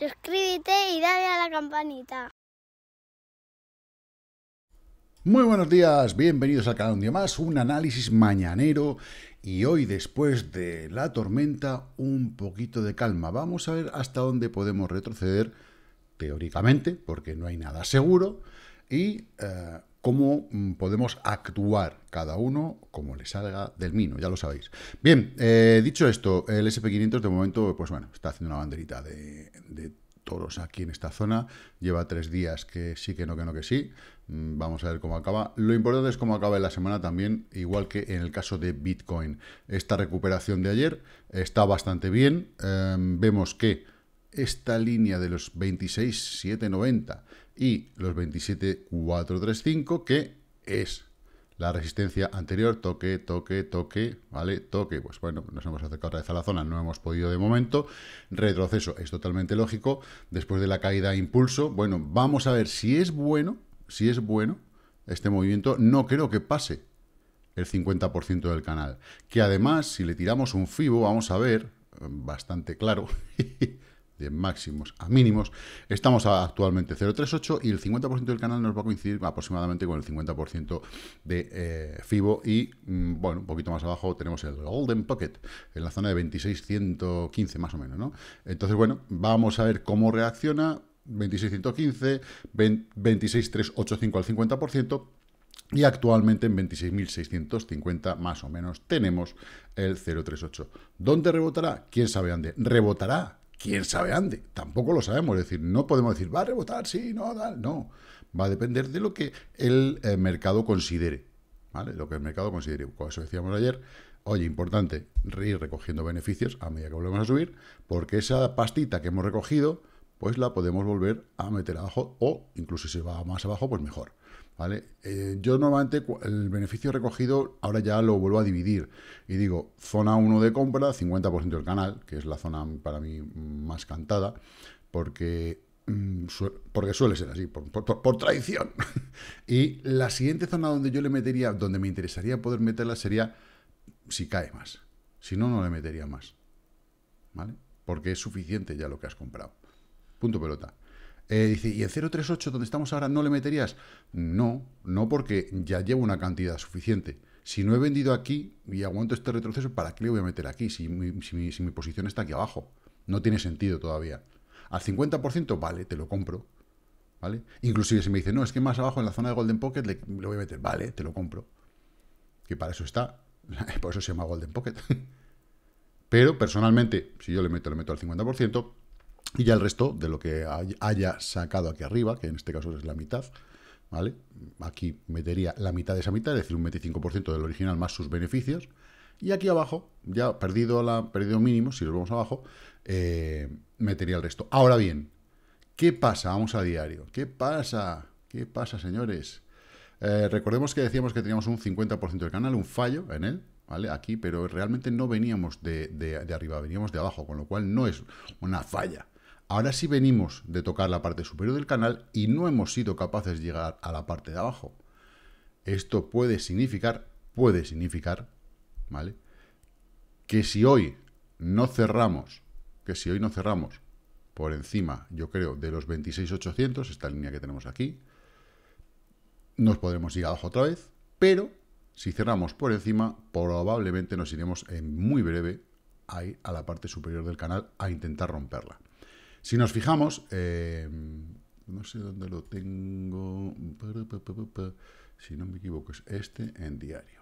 suscríbete y dale a la campanita. Muy buenos días, bienvenidos al canal un día más, un análisis mañanero y hoy después de la tormenta un poquito de calma. Vamos a ver hasta dónde podemos retroceder teóricamente, porque no hay nada seguro, y eh, cómo mm, podemos actuar cada uno como le salga del mino, ya lo sabéis. Bien, eh, dicho esto, el SP500 de momento, pues bueno, está haciendo una banderita de, toros aquí en esta zona. Lleva tres días que sí, que no, que no, que sí. Mm, vamos a ver cómo acaba. Lo importante es cómo acaba en la semana también, igual que en el caso de Bitcoin. Esta recuperación de ayer está bastante bien. Em, vemos que esta línea de los 26,790 y los 27,435, que es la resistencia anterior, toque, toque, toque, ¿vale? Toque, pues bueno, nos hemos acercado otra vez a la zona, no hemos podido de momento. Retroceso es totalmente lógico. Después de la caída impulso, bueno, vamos a ver si es bueno, si es bueno este movimiento. No creo que pase el 50% del canal. Que además, si le tiramos un FIBO, vamos a ver, eh, bastante claro, de máximos a mínimos. Estamos actualmente 0,38 y el 50% del canal nos va a coincidir aproximadamente con el 50% de eh, FIBO y, mm, bueno, un poquito más abajo tenemos el Golden Pocket en la zona de 26,115 más o menos, ¿no? Entonces, bueno, vamos a ver cómo reacciona 26,115, 26,385 al 50%, y actualmente en 26.650 más o menos tenemos el 038. ¿Dónde rebotará? ¿Quién sabe dónde? ¿Rebotará quién sabe ande. Tampoco lo sabemos. Es decir, no podemos decir, va a rebotar, sí, no, tal. No. Va a depender de lo que el eh, mercado considere. ¿Vale? Lo que el mercado considere. Como eso decíamos ayer, oye, importante, ir recogiendo beneficios a medida que volvemos a subir, porque esa pastita que hemos recogido, pues la podemos volver a meter abajo o incluso si va más abajo, pues mejor. Eh, yo normalmente el beneficio recogido ahora ya lo vuelvo a dividir y digo, zona 1 de compra, 50% del canal, que es la zona para mí más cantada, porque mm, porque suele ser así, por, por, por, tradición. y la siguiente zona donde yo le metería, donde me interesaría poder meterla sería si cae más. Si no, no le metería más. ¿Vale? Porque es suficiente ya lo que has comprado. Punto pelota. Eh, dice, ¿y el 038 donde estamos ahora no le meterías? No, no porque ya llevo una cantidad suficiente. Si no he vendido aquí y aguanto este retroceso, ¿para qué le voy a meter aquí si mi, posición está aquí abajo? No tiene sentido todavía. Al 50%, vale, te lo compro. ¿Vale? Inclusive si me dice, no, es que más abajo en la zona de Golden Pocket le, le voy a meter, vale, te lo compro. Que para eso está, por eso se llama Golden Pocket. Pero personalmente, si yo le meto, le meto al 50%, y ya el resto de lo que haya sacado aquí arriba, que en este caso es la mitad, ¿vale? Aquí metería la mitad de esa mitad, es decir, un 25% del original más sus beneficios. Y aquí abajo, ya perdido, la, perdido mínimo, si lo vamos abajo, eh, metería el resto. Ahora bien, ¿qué pasa? Vamos a diario. ¿Qué pasa? ¿Qué pasa, señores? Eh, recordemos que decíamos que teníamos un 50% del canal, un fallo en él, ¿vale? Aquí, pero realmente no veníamos de arriba, veníamos de abajo, con lo cual no es una falla. Ahora sí venimos de tocar la parte superior del canal y no hemos sido capaces de llegar a la parte de abajo. Esto puede significar, puede significar, ¿vale? Que si hoy no cerramos, que si hoy no cerramos por encima, yo creo, de los 26.800, esta línea que tenemos aquí, nos podremos ir abajo otra vez, pero si cerramos por encima, probablemente nos iremos en muy breve a la parte superior del canal a intentar romperla. Si nos fijamos, em, no sé dónde lo tengo, si no me equivoco, es este en diario.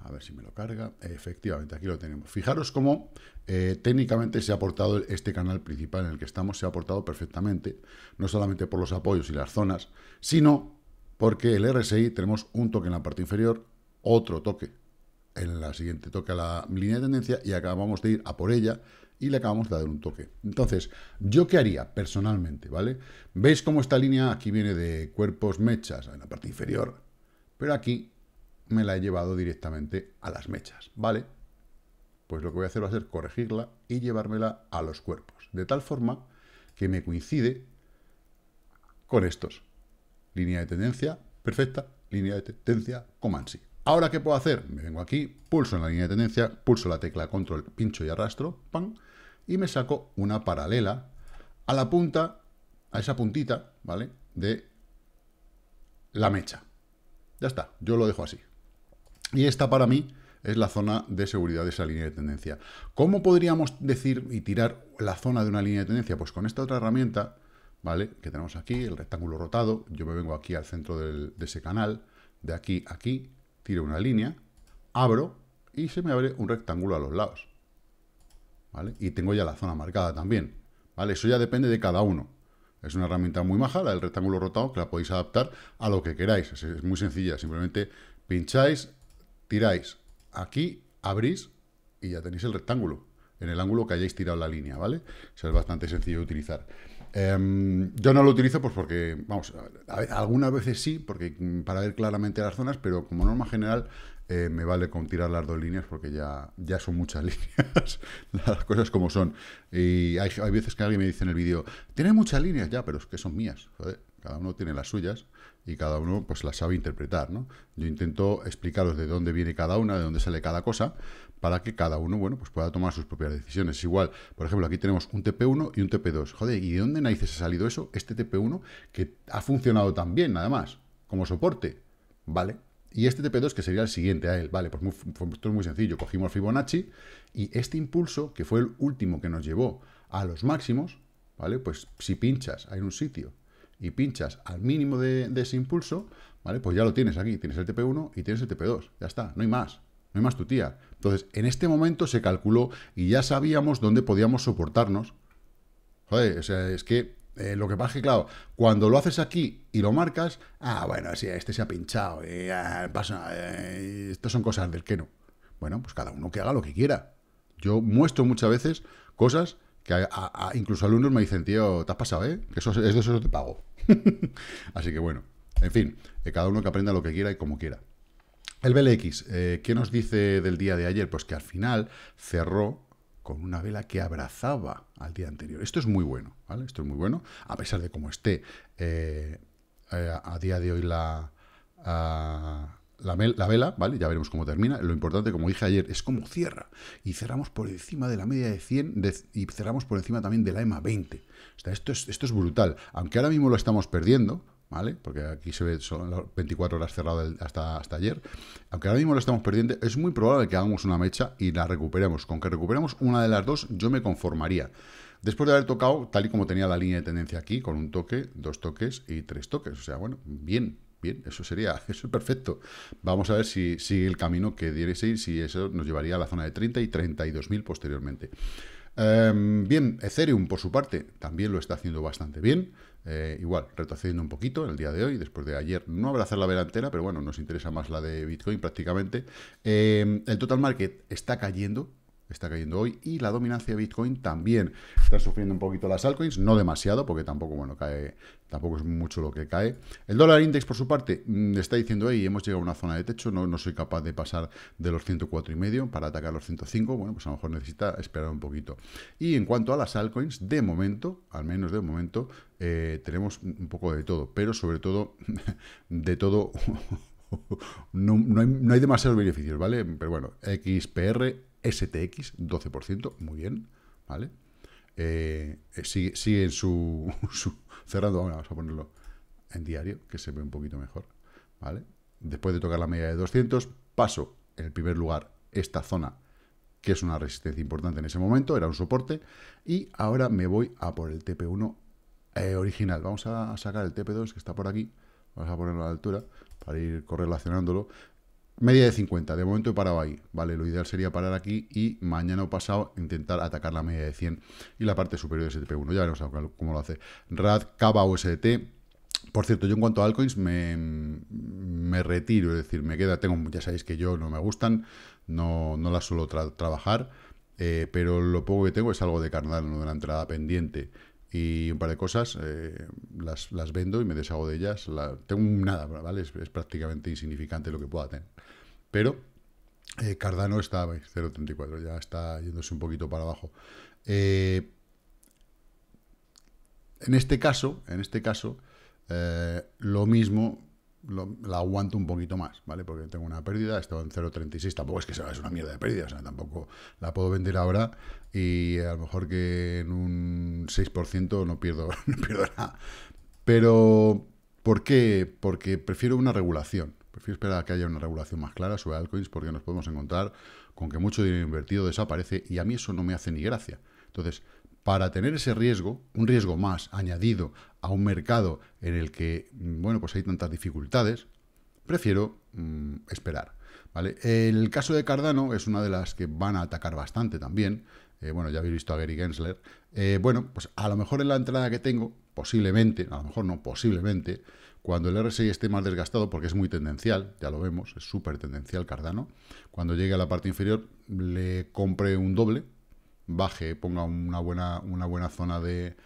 A ver si me lo carga. Efectivamente, aquí lo tenemos. Fijaros cómo eh, técnicamente se ha portado este canal principal en el que estamos, se ha aportado perfectamente, no solamente por los apoyos y las zonas, sino porque el RSI tenemos un toque en la parte inferior, otro toque en la siguiente toca la línea de tendencia y acabamos de ir a por ella y le acabamos de dar un toque. Entonces, ¿yo qué haría personalmente? ¿Vale? ¿Veis cómo esta línea aquí viene de cuerpos mechas en la parte inferior? Pero aquí me la he llevado directamente a las mechas, ¿vale? Pues lo que voy a hacer va a ser corregirla y llevármela a los cuerpos, de tal forma que me coincide con estos. Línea de tendencia, perfecta, línea de tendencia, comansi. ¿Ahora qué puedo hacer? Me vengo aquí, pulso en la línea de tendencia, pulso la tecla control, pincho y arrastro, pan, Y me saco una paralela a la punta, a esa puntita, ¿vale? De la mecha. Ya está, yo lo dejo así. Y esta para mí es la zona de seguridad de esa línea de tendencia. ¿Cómo podríamos decir y tirar la zona de una línea de tendencia? Pues con esta otra herramienta, ¿vale? Que tenemos aquí, el rectángulo rotado, yo me vengo aquí al centro de ese canal, de aquí a aquí, tiro una línea, abro y se me abre un rectángulo a los lados. Y tengo ya la zona marcada también. ¿Vale? Eso ya depende de cada uno. Es una herramienta muy maja, la del rectángulo rotado, que la podéis adaptar a lo que queráis. es muy sencilla, simplemente pincháis, tiráis aquí, abrís y ya tenéis el rectángulo en el ángulo que hayáis tirado la línea, ¿vale? O es bastante sencillo de utilizar. Em, yo no lo utilizo pues porque, vamos, algunas veces sí, porque mm, para ver claramente las zonas, pero como norma general eh, me vale con tirar las dos líneas porque ya, ya son muchas líneas, las cosas como son. Y hay, hay, veces que alguien me dice en el vídeo, tiene muchas líneas ya, pero es que son mías, joder, cada uno tiene las suyas y cada uno pues la sabe interpretar, ¿no? Yo intento explicaros de dónde viene cada una, de dónde sale cada cosa, para que cada uno, bueno, pues pueda tomar sus propias decisiones. igual, por ejemplo, aquí tenemos un TP1 y un TP2. Joder, ¿y de dónde Naices ha salido eso? Este TP1 que ha funcionado tan bien, nada más, como soporte, ¿vale? Y este TP2 que sería el siguiente a él, ¿vale? Pues muy, esto es muy sencillo, cogimos Fibonacci y este impulso, que fue el último que nos llevó a los máximos, ¿vale? Pues si pinchas hay un sitio y pinchas al mínimo de, ese impulso, ¿vale? Pues ya lo tienes aquí, tienes el TP1 y tienes el TP2, ya está, no hay más, no hay más tu tía. Entonces, en este momento se calculó y ya sabíamos dónde podíamos soportarnos. Joder, o sea, es que eh, lo que pasa es que, claro, cuando lo haces aquí y lo marcas, ah, bueno, si este se ha pinchado, eh, pasa, eh, estas son cosas del que no. Bueno, pues cada uno que haga lo que quiera. Yo muestro muchas veces cosas que incluso alumnos me dicen, tío, te has pasado, ¿eh? Que eso, es eso te pago. Así que bueno, en fin, que cada uno que aprenda lo que quiera y como quiera. El BLX, eh, ¿qué nos dice del día de ayer? Pues que al final cerró con una vela que abrazaba al día anterior. Esto es muy bueno, ¿vale? Esto es muy bueno, a pesar de cómo esté eh, eh, a, día de hoy la la, vela, ¿vale? Ya veremos cómo termina. Lo importante, como dije ayer, es cómo cierra. Y cerramos por encima de la media de 100 y cerramos por encima también de la EMA 20. O sea, esto, es, esto es brutal. Aunque ahora mismo lo estamos perdiendo, ¿vale? Porque aquí se ve son las 24 horas cerrado hasta, hasta ayer. Aunque ahora mismo lo estamos perdiendo, es muy probable que hagamos una mecha y la recuperemos. Con que recuperemos una de las dos, yo me conformaría. Después de haber tocado, tal y como tenía la línea de tendencia aquí, con un toque, dos toques y tres toques. O sea, bueno, bien, Bien, eso sería, eso es perfecto. Vamos a ver si sigue el camino que ese ir, si eso nos llevaría a la zona de 30 y 32.000 posteriormente. Em, bien, Ethereum, por su parte, también lo está haciendo bastante bien. Eh, igual, retrocediendo un poquito en el día de hoy, después de ayer. No abrazar la vela pero bueno, nos interesa más la de Bitcoin prácticamente. Em, el total market está cayendo, está cayendo hoy y la dominancia de Bitcoin también está sufriendo un poquito las altcoins, no demasiado porque tampoco bueno cae, tampoco es mucho lo que cae. El dólar index por su parte mm, está diciendo, y hemos llegado a una zona de techo, no, no soy capaz de pasar de los 104 y medio para atacar los 105, bueno, pues a lo mejor necesita esperar un poquito. Y en cuanto a las altcoins, de momento, al menos de momento, eh, tenemos un poco de todo, pero sobre todo de todo No, hay, no, hay, demasiados beneficios, ¿vale? Pero bueno, XPR STX, 12%, muy bien, ¿vale? Eh, eh, sigue, en su, cerrado, vamos a ponerlo en diario, que se ve un poquito mejor, ¿vale? Después de tocar la media de 200, paso, en el primer lugar, esta zona, que es una resistencia importante en ese momento, era un soporte, y ahora me voy a por el TP1 eh, original. Vamos a sacar el TP2, que está por aquí, vamos a ponerlo a la altura, para ir correlacionándolo. Media de 50, de momento he parado ahí, ¿vale? Lo ideal sería parar aquí y mañana o pasado intentar atacar la media de 100 y la parte superior de STP1, ya veremos cómo lo hace. RAD, Cava o por cierto, yo en cuanto a altcoins me, retiro, es decir, me queda, tengo, ya sabéis que yo no me gustan, no, no las suelo trabajar, eh, pero lo poco que tengo es algo de carnal, no la entrada pendiente y un par de cosas, eh, las, vendo y me deshago de ellas. tengo nada, ¿vale? Es, prácticamente insignificante lo que pueda tener. Pero eh, Cardano está 0.34, ya está yéndose un poquito para abajo. Eh, en este caso, en este caso, lo mismo la aguanto un poquito más, ¿vale? Porque tengo una pérdida, estado en 0.36, tampoco es que sea es una mierda de pérdida, o sea, tampoco la puedo vender ahora y a lo mejor que en un 6% no pierdo, no pierdo nada. Pero, ¿por qué? Porque prefiero una regulación. Prefiero esperar a que haya una regulación más clara sobre altcoins porque nos podemos encontrar con que mucho dinero invertido desaparece y a mí eso no me hace ni gracia. Entonces, para tener ese riesgo, un riesgo más añadido a un mercado en el que, mm, bueno, pues hay tantas dificultades, prefiero mm, esperar. ¿vale? El caso de Cardano es una de las que van a atacar bastante también. Eh, bueno, ya habéis visto a Gary Gensler. Eh, bueno, pues a lo mejor en la entrada que tengo, posiblemente, a lo mejor no, posiblemente, cuando el RSI esté más desgastado, porque es muy tendencial, ya lo vemos, es súper tendencial Cardano, cuando llegue a la parte inferior le compre un doble, baje, ponga una buena, una buena zona de,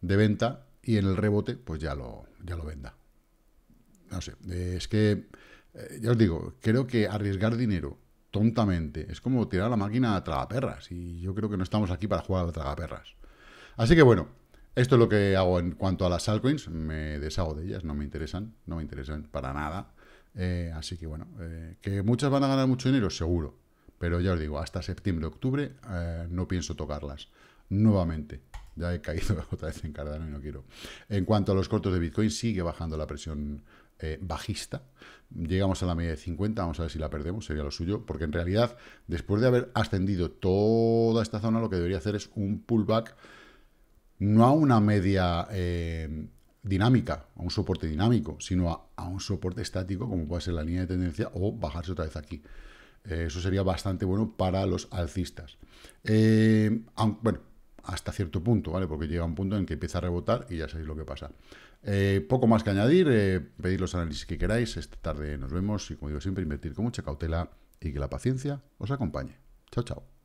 de venta y en el rebote pues ya lo, ya lo venda. No sé, es que, eh, ya os digo, creo que arriesgar dinero tontamente es como tirar la máquina a tragaperras y yo creo que no estamos aquí para jugar a tragaperras. Así que bueno, esto es lo que hago en cuanto a las altcoins, me deshago de ellas, no me interesan, no me interesan para nada. Eh, así que bueno, eh, que muchas van a ganar mucho dinero, seguro, pero ya os digo, hasta septiembre-octubre eh, no pienso tocarlas. Nuevamente, ya he caído otra vez en Cardano y no quiero. En cuanto a los cortos de Bitcoin, sigue bajando la presión eh, bajista. Llegamos a la media de 50, vamos a ver si la perdemos, sería lo suyo, porque en realidad, después de haber ascendido toda esta zona, lo que debería hacer es un pullback, no a una media... Eh, dinámica, a un soporte dinámico, sino a, a, un soporte estático, como puede ser la línea de tendencia, o bajarse otra vez aquí. Eh, eso sería bastante bueno para los alcistas. Eh, bueno, hasta cierto punto, ¿vale? Porque llega un punto en que empieza a rebotar y ya sabéis lo que pasa. Eh, poco más que añadir, pedid los análisis que queráis, esta tarde nos vemos y como digo siempre, invertir con mucha cautela y que la paciencia os acompañe. Chao, chao.